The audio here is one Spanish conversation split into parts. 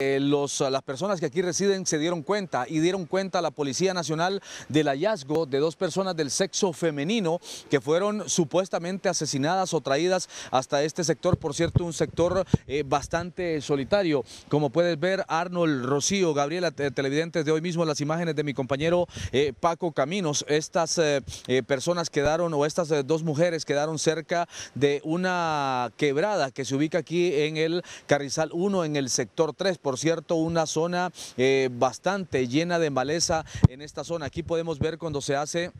Eh, ah, las personas que aquí residen se dieron cuenta y dieron cuenta a la Policía Nacional del hallazgo de dos personas del sexo femenino que fueron supuestamente asesinadas o traídas hasta este sector, por cierto, un sector eh, bastante solitario. Como puedes ver, Arnold Rocío, Gabriela, televidentes de hoy mismo, las imágenes de mi compañero eh, Paco Caminos, estas personas quedaron o estas dos mujeres quedaron cerca de una quebrada que se ubica aquí en el Carrizal 1, en el sector 3 por cierto, una zona eh, bastante llena de maleza en esta zona. Aquí podemos ver cuando se hace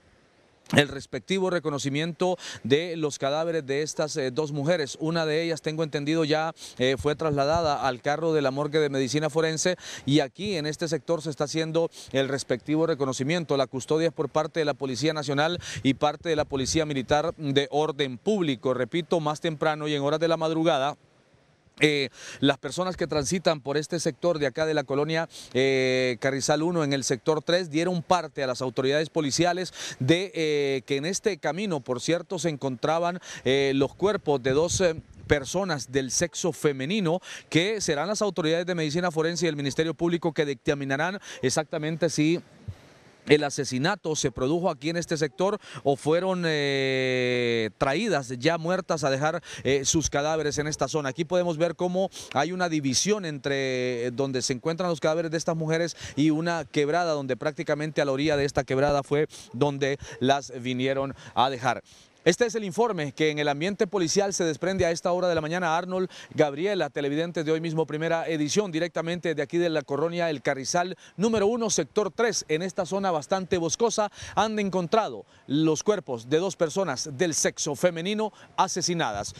el respectivo reconocimiento de los cadáveres de estas eh, dos mujeres. Una de ellas, tengo entendido, ya eh, fue trasladada al carro de la morgue de medicina forense y aquí en este sector se está haciendo el respectivo reconocimiento. La custodia es por parte de la Policía Nacional y parte de la Policía Militar de Orden Público. Repito, más temprano y en horas de la madrugada. Eh, las personas que transitan por este sector de acá de la colonia eh, Carrizal 1 en el sector 3 dieron parte a las autoridades policiales de eh, que en este camino, por cierto, se encontraban los cuerpos de dos personas del sexo femenino que serán las autoridades de medicina forense y el Ministerio Público que dictaminarán exactamente si el asesinato se produjo aquí en este sector o fueron eh, traídas ya muertas a dejar eh, sus cadáveres en esta zona. Aquí podemos ver cómo hay una división entre eh, donde se encuentran los cadáveres de estas mujeres y una quebrada donde prácticamente a la orilla de esta quebrada fue donde las vinieron a dejar. Este es el informe que en el ambiente policial se desprende a esta hora de la mañana. Arnold Gabriela, televidente de hoy mismo, primera edición, directamente de aquí de la Coronia, El Carrizal, número uno, sector 3, en esta zona bastante boscosa, han encontrado los cuerpos de dos personas del sexo femenino asesinadas.